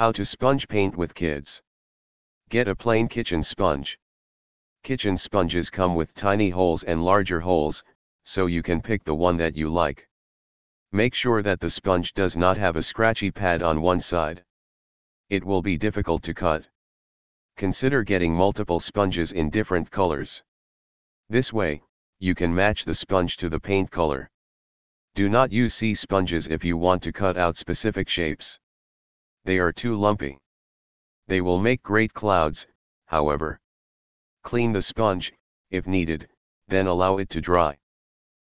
How to sponge paint with kids. Get a plain kitchen sponge. Kitchen sponges come with tiny holes and larger holes, so you can pick the one that you like. Make sure that the sponge does not have a scratchy pad on one side. It will be difficult to cut. Consider getting multiple sponges in different colors. This way, you can match the sponge to the paint color. Do not use sea sponges if you want to cut out specific shapes they are too lumpy. They will make great clouds, however. Clean the sponge, if needed, then allow it to dry.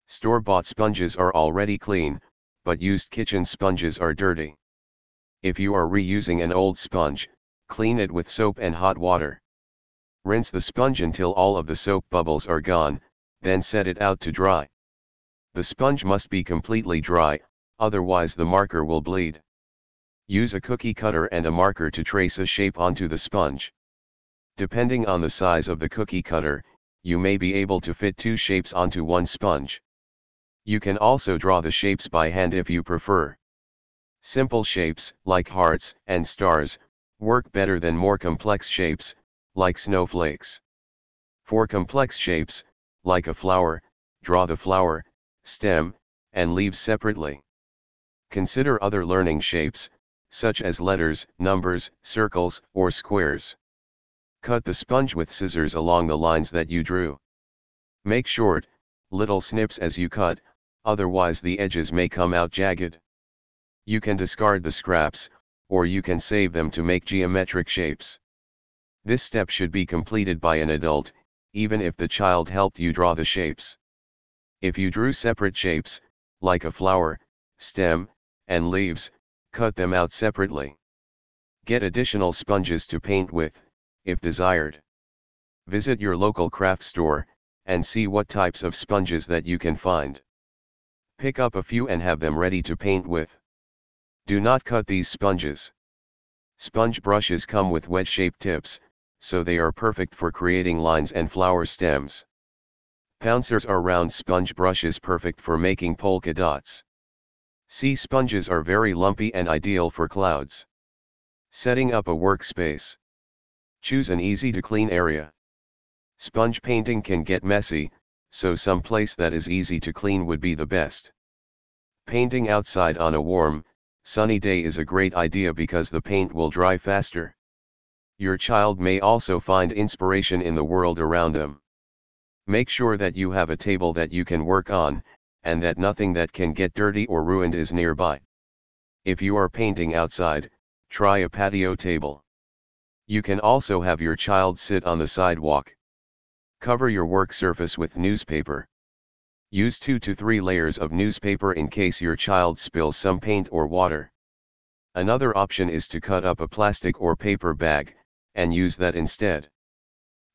Store-bought sponges are already clean, but used kitchen sponges are dirty. If you are reusing an old sponge, clean it with soap and hot water. Rinse the sponge until all of the soap bubbles are gone, then set it out to dry. The sponge must be completely dry, otherwise the marker will bleed. Use a cookie cutter and a marker to trace a shape onto the sponge. Depending on the size of the cookie cutter, you may be able to fit two shapes onto one sponge. You can also draw the shapes by hand if you prefer. Simple shapes, like hearts and stars, work better than more complex shapes, like snowflakes. For complex shapes, like a flower, draw the flower, stem, and leaves separately. Consider other learning shapes, such as letters, numbers, circles, or squares. Cut the sponge with scissors along the lines that you drew. Make short, little snips as you cut, otherwise the edges may come out jagged. You can discard the scraps, or you can save them to make geometric shapes. This step should be completed by an adult, even if the child helped you draw the shapes. If you drew separate shapes, like a flower, stem, and leaves, cut them out separately. Get additional sponges to paint with, if desired. Visit your local craft store, and see what types of sponges that you can find. Pick up a few and have them ready to paint with. Do not cut these sponges. Sponge brushes come with wedge-shaped tips, so they are perfect for creating lines and flower stems. Pouncers are round sponge brushes perfect for making polka dots. Sea sponges are very lumpy and ideal for clouds. Setting up a workspace. Choose an easy to clean area. Sponge painting can get messy, so some place that is easy to clean would be the best. Painting outside on a warm, sunny day is a great idea because the paint will dry faster. Your child may also find inspiration in the world around them. Make sure that you have a table that you can work on, and that nothing that can get dirty or ruined is nearby. If you are painting outside, try a patio table. You can also have your child sit on the sidewalk. Cover your work surface with newspaper. Use 2 to 3 layers of newspaper in case your child spills some paint or water. Another option is to cut up a plastic or paper bag, and use that instead.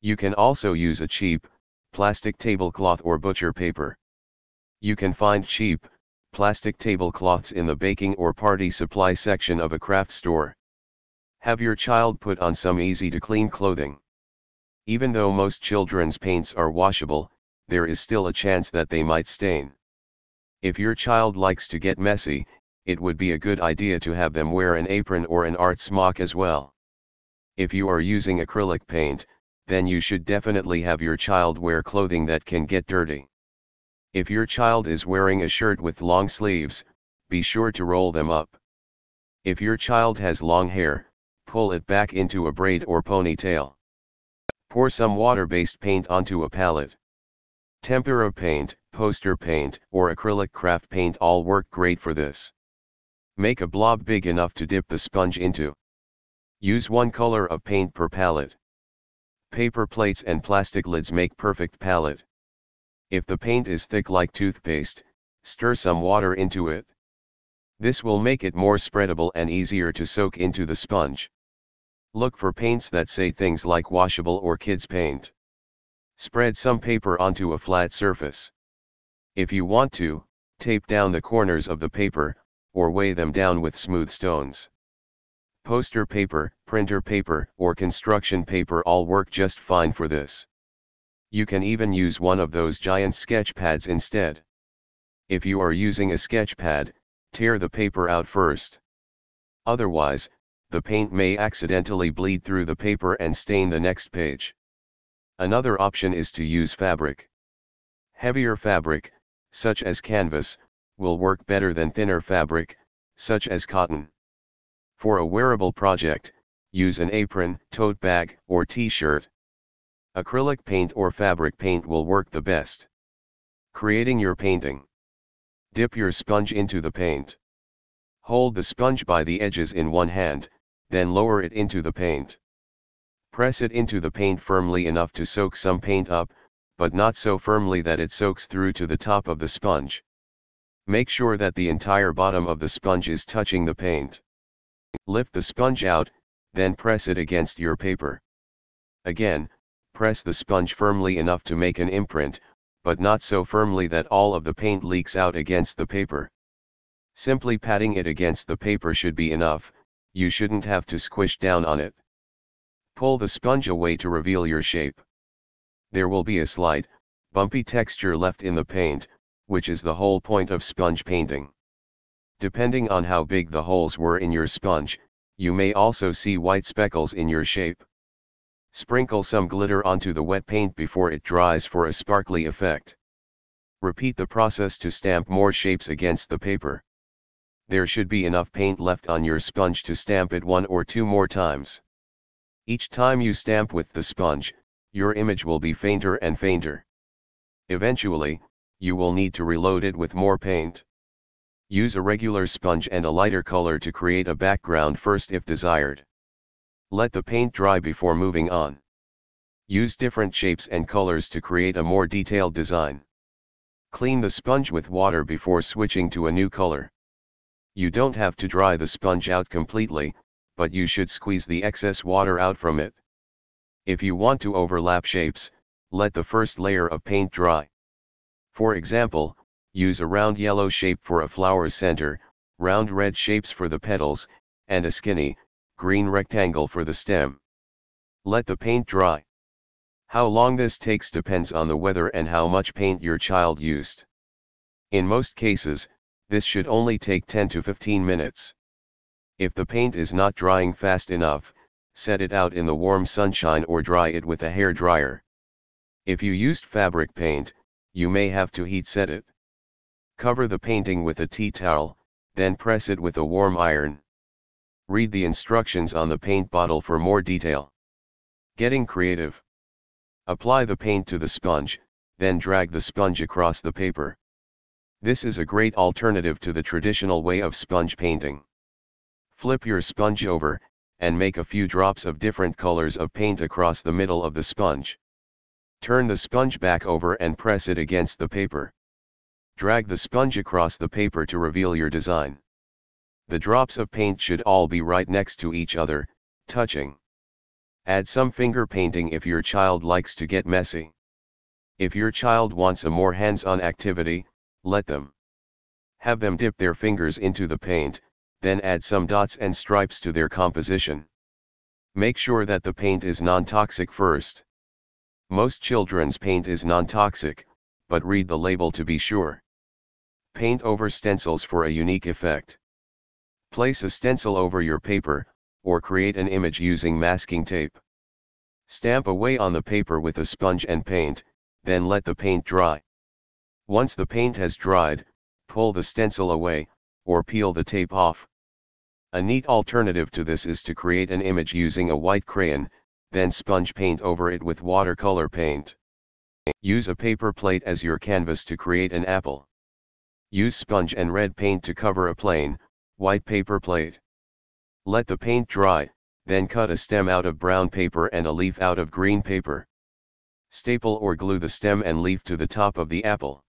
You can also use a cheap, plastic tablecloth or butcher paper. You can find cheap, plastic tablecloths in the baking or party supply section of a craft store. Have your child put on some easy to clean clothing. Even though most children's paints are washable, there is still a chance that they might stain. If your child likes to get messy, it would be a good idea to have them wear an apron or an art smock as well. If you are using acrylic paint, then you should definitely have your child wear clothing that can get dirty. If your child is wearing a shirt with long sleeves, be sure to roll them up. If your child has long hair, pull it back into a braid or ponytail. Pour some water-based paint onto a palette. Tempera paint, poster paint, or acrylic craft paint all work great for this. Make a blob big enough to dip the sponge into. Use one color of paint per palette. Paper plates and plastic lids make perfect palette. If the paint is thick like toothpaste, stir some water into it. This will make it more spreadable and easier to soak into the sponge. Look for paints that say things like washable or kids paint. Spread some paper onto a flat surface. If you want to, tape down the corners of the paper, or weigh them down with smooth stones. Poster paper, printer paper, or construction paper all work just fine for this you can even use one of those giant sketch pads instead. If you are using a sketch pad, tear the paper out first. Otherwise, the paint may accidentally bleed through the paper and stain the next page. Another option is to use fabric. Heavier fabric, such as canvas, will work better than thinner fabric, such as cotton. For a wearable project, use an apron, tote bag, or t-shirt. Acrylic paint or fabric paint will work the best. Creating your painting. Dip your sponge into the paint. Hold the sponge by the edges in one hand, then lower it into the paint. Press it into the paint firmly enough to soak some paint up, but not so firmly that it soaks through to the top of the sponge. Make sure that the entire bottom of the sponge is touching the paint. Lift the sponge out, then press it against your paper. Again, Press the sponge firmly enough to make an imprint, but not so firmly that all of the paint leaks out against the paper. Simply patting it against the paper should be enough, you shouldn't have to squish down on it. Pull the sponge away to reveal your shape. There will be a slight, bumpy texture left in the paint, which is the whole point of sponge painting. Depending on how big the holes were in your sponge, you may also see white speckles in your shape. Sprinkle some glitter onto the wet paint before it dries for a sparkly effect. Repeat the process to stamp more shapes against the paper. There should be enough paint left on your sponge to stamp it one or two more times. Each time you stamp with the sponge, your image will be fainter and fainter. Eventually, you will need to reload it with more paint. Use a regular sponge and a lighter color to create a background first if desired. Let the paint dry before moving on. Use different shapes and colors to create a more detailed design. Clean the sponge with water before switching to a new color. You don't have to dry the sponge out completely, but you should squeeze the excess water out from it. If you want to overlap shapes, let the first layer of paint dry. For example, use a round yellow shape for a flower center, round red shapes for the petals, and a skinny, green rectangle for the stem. Let the paint dry. How long this takes depends on the weather and how much paint your child used. In most cases, this should only take 10 to 15 minutes. If the paint is not drying fast enough, set it out in the warm sunshine or dry it with a hair dryer. If you used fabric paint, you may have to heat set it. Cover the painting with a tea towel, then press it with a warm iron. Read the instructions on the paint bottle for more detail. Getting creative. Apply the paint to the sponge, then drag the sponge across the paper. This is a great alternative to the traditional way of sponge painting. Flip your sponge over, and make a few drops of different colors of paint across the middle of the sponge. Turn the sponge back over and press it against the paper. Drag the sponge across the paper to reveal your design. The drops of paint should all be right next to each other, touching. Add some finger painting if your child likes to get messy. If your child wants a more hands-on activity, let them. Have them dip their fingers into the paint, then add some dots and stripes to their composition. Make sure that the paint is non-toxic first. Most children's paint is non-toxic, but read the label to be sure. Paint over stencils for a unique effect. Place a stencil over your paper, or create an image using masking tape. Stamp away on the paper with a sponge and paint, then let the paint dry. Once the paint has dried, pull the stencil away, or peel the tape off. A neat alternative to this is to create an image using a white crayon, then sponge paint over it with watercolor paint. Use a paper plate as your canvas to create an apple. Use sponge and red paint to cover a plane, white paper plate. Let the paint dry, then cut a stem out of brown paper and a leaf out of green paper. Staple or glue the stem and leaf to the top of the apple.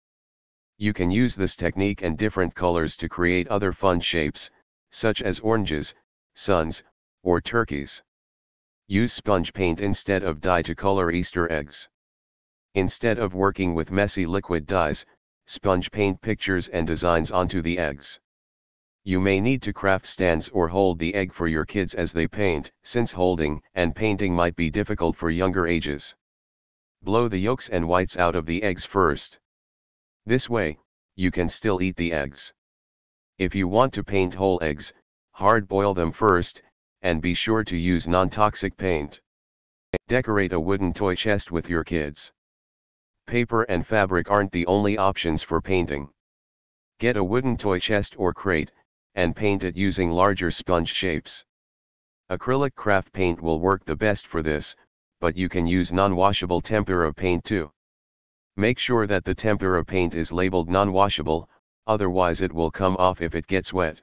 You can use this technique and different colors to create other fun shapes, such as oranges, suns, or turkeys. Use sponge paint instead of dye to color Easter eggs. Instead of working with messy liquid dyes, sponge paint pictures and designs onto the eggs. You may need to craft stands or hold the egg for your kids as they paint, since holding and painting might be difficult for younger ages. Blow the yolks and whites out of the eggs first. This way, you can still eat the eggs. If you want to paint whole eggs, hard boil them first, and be sure to use non-toxic paint. Decorate a wooden toy chest with your kids. Paper and fabric aren't the only options for painting. Get a wooden toy chest or crate, and paint it using larger sponge shapes. Acrylic craft paint will work the best for this, but you can use non-washable tempera paint too. Make sure that the tempera paint is labeled non-washable, otherwise it will come off if it gets wet.